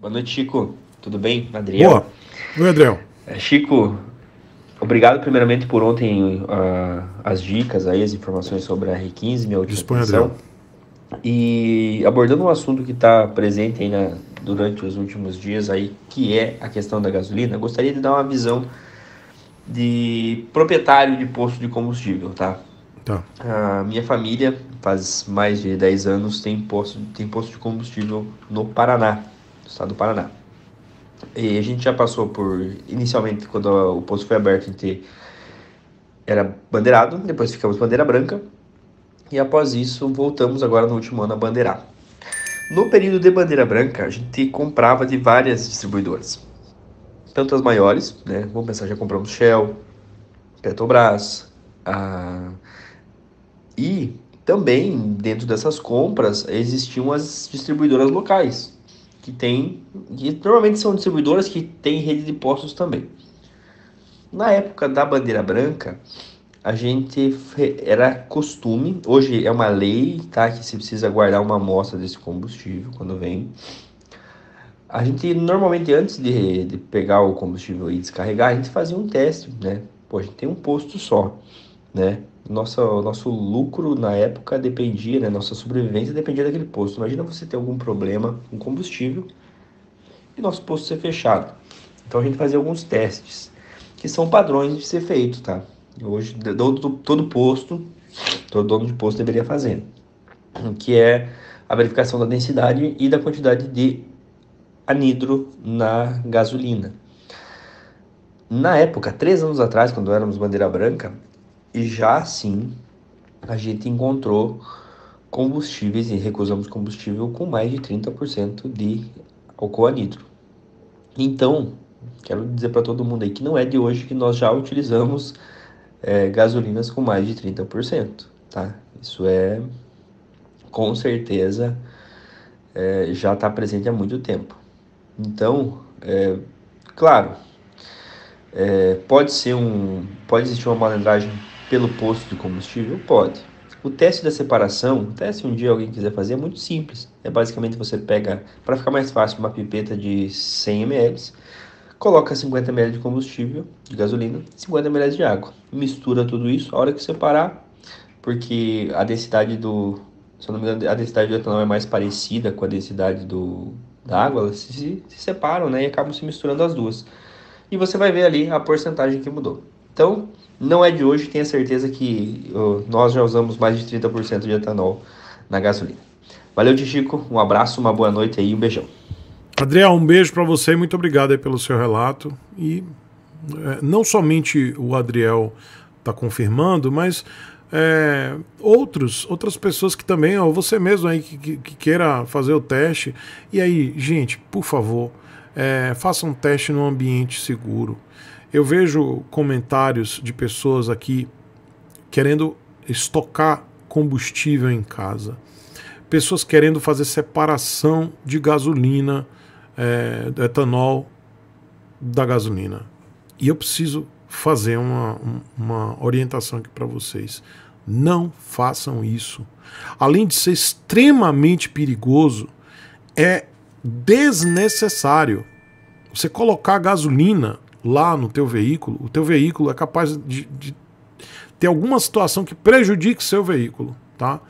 Boa noite, Chico. Tudo bem, Adriel? Boa. Oi, Adriel. É, Chico, obrigado primeiramente por ontem uh, as dicas, aí, as informações sobre a R15, minha última Adriel. E abordando um assunto que está presente aí na, durante os últimos dias, aí, que é a questão da gasolina, gostaria de dar uma visão de proprietário de posto de combustível, tá? Tá. A minha família, faz mais de 10 anos, tem posto, tem posto de combustível no Paraná do estado do Paraná. E a gente já passou por, inicialmente, quando o posto foi aberto, a gente era bandeirado, depois ficamos bandeira branca, e após isso voltamos agora no último ano a bandeirar. No período de bandeira branca, a gente comprava de várias distribuidoras, tanto as maiores, né? Vamos pensar, já compramos Shell, Petrobras, a... e também dentro dessas compras existiam as distribuidoras locais, que tem, normalmente são distribuidoras que têm rede de postos também. Na época da bandeira branca, a gente era costume, hoje é uma lei, tá, que se precisa guardar uma amostra desse combustível quando vem. A gente normalmente antes de, de pegar o combustível e descarregar, a gente fazia um teste, né? Pô, a gente tem um posto só, né? nossa, nosso lucro na época dependia, né? Nossa sobrevivência dependia daquele posto. Imagina você ter algum problema com combustível e nosso posto ser fechado. Então a gente fazia alguns testes, que são padrões de ser feito, tá? Hoje todo, todo posto, todo dono de posto deveria fazer, que é a verificação da densidade e da quantidade de anidro na gasolina. Na época, três anos atrás, quando éramos bandeira branca, e já assim, a gente encontrou combustíveis e recusamos combustível com mais de 30% de álcool anidro. Então, quero dizer para todo mundo aí que não é de hoje que nós já utilizamos é, gasolinas com mais de 30%, tá? Isso é com certeza é, já está presente há muito tempo. Então, é, claro, é, pode ser um, pode existir uma malandragem pelo posto de combustível? Pode. O teste da separação, o teste um dia alguém quiser fazer, é muito simples. É basicamente você pega, para ficar mais fácil, uma pipeta de 100 ml, coloca 50 ml de combustível, de gasolina, 50 ml de água. Mistura tudo isso, a hora que separar, porque a densidade do, se eu não me engano, a densidade do etanol é mais parecida com a densidade do, da água, elas se, se separam, né, e acabam se misturando as duas. E você vai ver ali a porcentagem que mudou. Então, não é de hoje, tenha certeza que nós já usamos mais de 30% de etanol na gasolina. Valeu, Tichico, um abraço, uma boa noite aí, um beijão. Adriel, um beijo para você, muito obrigado pelo seu relato. E é, não somente o Adriel está confirmando, mas é, outros, outras pessoas que também, ou você mesmo aí que, que, que, queira fazer o teste. E aí, gente, por favor, é, faça um teste num ambiente seguro. Eu vejo comentários de pessoas aqui querendo estocar combustível em casa, pessoas querendo fazer separação de gasolina, é, eh, do etanol da gasolina. E eu preciso fazer uma, uma orientação aqui para vocês. Não façam isso. Além de ser extremamente perigoso, é desnecessário você colocar gasolina lá no teu veículo, o teu veículo é capaz de, de ter alguma situação que prejudique seu veículo, tá?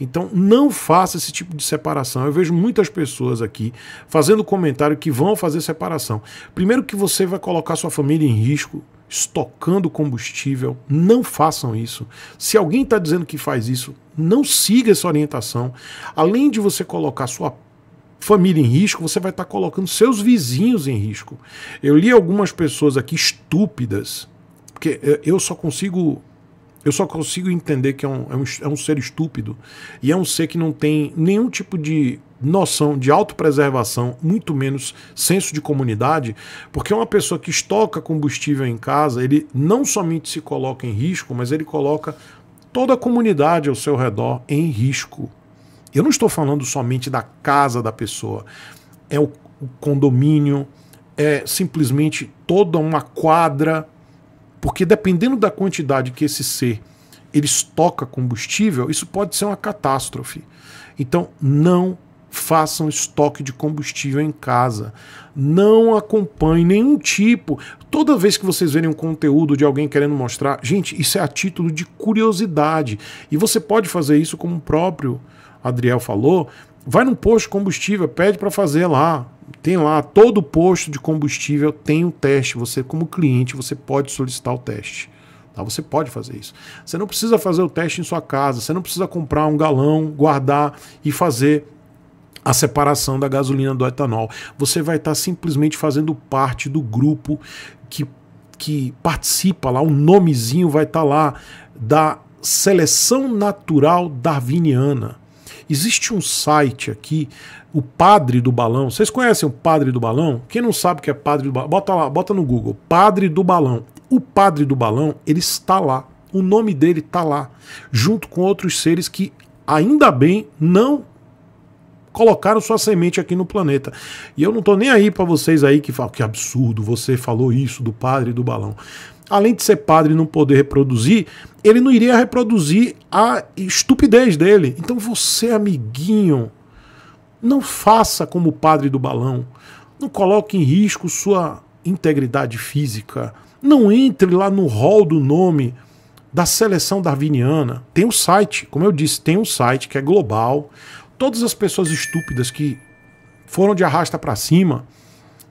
Então não faça esse tipo de separação. Eu vejo muitas pessoas aqui fazendo comentário que vão fazer separação. Primeiro que você vai colocar sua família em risco estocando combustível, não façam isso. Se alguém está dizendo que faz isso, não siga essa orientação. Além de você colocar sua família em risco, você vai estar tá colocando seus vizinhos em risco. Eu li algumas pessoas aqui estúpidas, porque eh, eu só consigo eu só consigo entender que é um, é um, é um ser estúpido e é um ser que não tem nenhum tipo de noção de autopreservação, muito menos senso de comunidade, porque uma pessoa que estoca combustível em casa, ele não somente se coloca em risco, mas ele coloca toda a comunidade ao seu redor em risco. Eu não estou falando somente da casa da pessoa, é o, o condomínio, é simplesmente toda uma quadra, porque dependendo da quantidade que esse ser ele estoca combustível, isso pode ser uma catástrofe. Então não façam estoque de combustível em casa. Não acompanhe nenhum tipo. Toda vez que vocês verem um conteúdo de alguém querendo mostrar, gente, isso é a título de curiosidade. E você pode fazer isso como próprio Adriel falou, vai num posto de combustível, pede para fazer lá. Tem lá, todo posto de combustível tem um teste. Você, como cliente, você pode solicitar o teste. Tá? Você pode fazer isso. Você não precisa fazer o teste em sua casa, você não precisa comprar um galão, guardar e fazer a separação da gasolina do etanol. Você vai estar tá simplesmente fazendo parte do grupo que, que participa lá, o um nomezinho vai estar tá lá da seleção natural darwiniana. Existe um site aqui, o Padre do Balão. Vocês conhecem o Padre do Balão? Quem não sabe o que é Padre do Balão, bota lá, bota no Google, Padre do Balão. O Padre do Balão, ele está lá. O nome dele está lá, junto com outros seres que ainda bem não colocaram sua semente aqui no planeta. E eu não estou nem aí para vocês aí que falam que absurdo, você falou isso do Padre do Balão além de ser padre e não poder reproduzir, ele não iria reproduzir a estupidez dele. Então você, amiguinho, não faça como o padre do balão. Não coloque em risco sua integridade física. Não entre lá no hall do nome da seleção darwiniana. Tem um site, como eu disse, tem um site que é global. Todas as pessoas estúpidas que foram de arrasta para cima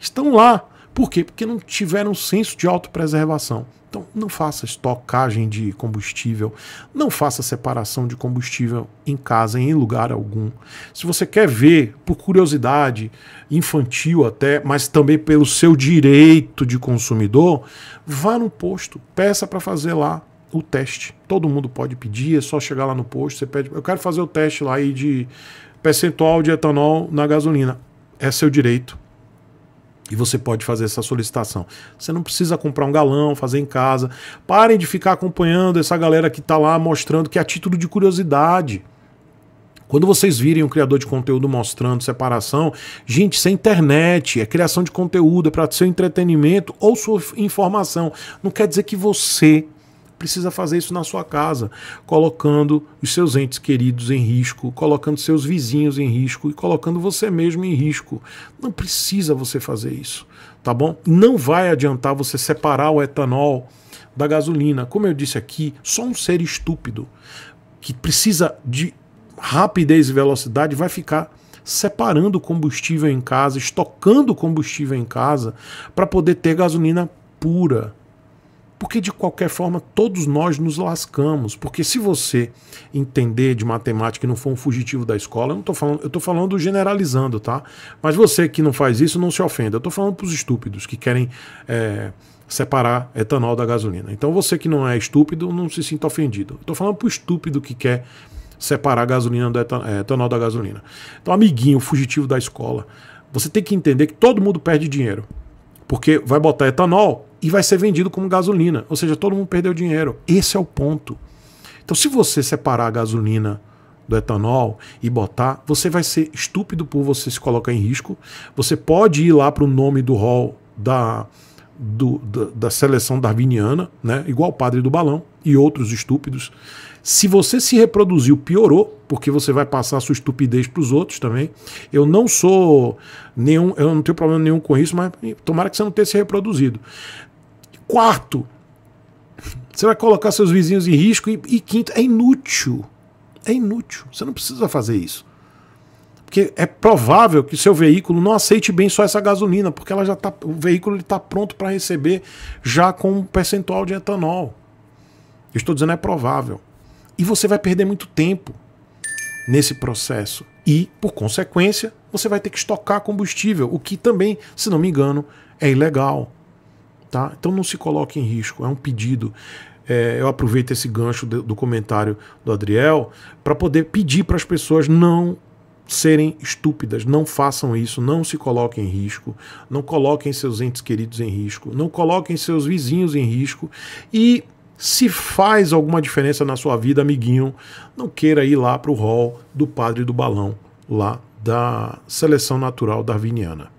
estão lá por quê? Porque não tiveram senso de autopreservação. Então, não faça estocagem de combustível, não faça separação de combustível em casa, em lugar algum. Se você quer ver, por curiosidade, infantil até, mas também pelo seu direito de consumidor, vá no posto, peça para fazer lá o teste. Todo mundo pode pedir, é só chegar lá no posto, você pede, eu quero fazer o teste lá aí de percentual de etanol na gasolina. É seu direito e você pode fazer essa solicitação. Você não precisa comprar um galão, fazer em casa. Parem de ficar acompanhando essa galera que está lá mostrando que é a título de curiosidade. Quando vocês virem um criador de conteúdo mostrando separação, gente, isso é internet, é criação de conteúdo, é para seu entretenimento ou sua informação. Não quer dizer que você precisa fazer isso na sua casa, colocando os seus entes queridos em risco, colocando seus vizinhos em risco e colocando você mesmo em risco. Não precisa você fazer isso, tá bom? Não vai adiantar você separar o etanol da gasolina. Como eu disse aqui, só um ser estúpido que precisa de rapidez e velocidade vai ficar separando combustível em casa, estocando combustível em casa para poder ter gasolina pura. Porque de qualquer forma todos nós nos lascamos. Porque se você entender de matemática e não for um fugitivo da escola, eu não tô falando, eu tô falando generalizando, tá? Mas você que não faz isso, não se ofenda. Eu tô falando para os estúpidos que querem é, separar etanol da gasolina. Então você que não é estúpido, não se sinta ofendido. Eu tô falando para o estúpido que quer separar a gasolina do etanol, é, etanol da gasolina. Então, amiguinho, fugitivo da escola, você tem que entender que todo mundo perde dinheiro. Porque vai botar etanol e vai ser vendido como gasolina. Ou seja, todo mundo perdeu dinheiro. Esse é o ponto. Então, se você separar a gasolina do etanol e botar, você vai ser estúpido por você se colocar em risco. Você pode ir lá para o nome do rol da, do, da, da seleção darwiniana, né? igual o padre do balão, e outros estúpidos. Se você se reproduziu, piorou, porque você vai passar a sua estupidez para os outros também. Eu não sou nenhum, eu não tenho problema nenhum com isso, mas tomara que você não tenha se reproduzido. Quarto, você vai colocar seus vizinhos em risco. E, e quinto, é inútil. É inútil. Você não precisa fazer isso. Porque é provável que seu veículo não aceite bem só essa gasolina, porque ela já tá, o veículo está pronto para receber já com um percentual de etanol. Eu estou dizendo é provável. E você vai perder muito tempo nesse processo. E, por consequência, você vai ter que estocar combustível, o que também, se não me engano, é ilegal. Tá? Então não se coloque em risco, é um pedido. É, eu aproveito esse gancho do, do comentário do Adriel para poder pedir para as pessoas não serem estúpidas, não façam isso, não se coloquem em risco, não coloquem seus entes queridos em risco, não coloquem seus vizinhos em risco e se faz alguma diferença na sua vida, amiguinho, não queira ir lá para o hall do padre do balão, lá da seleção natural darwiniana.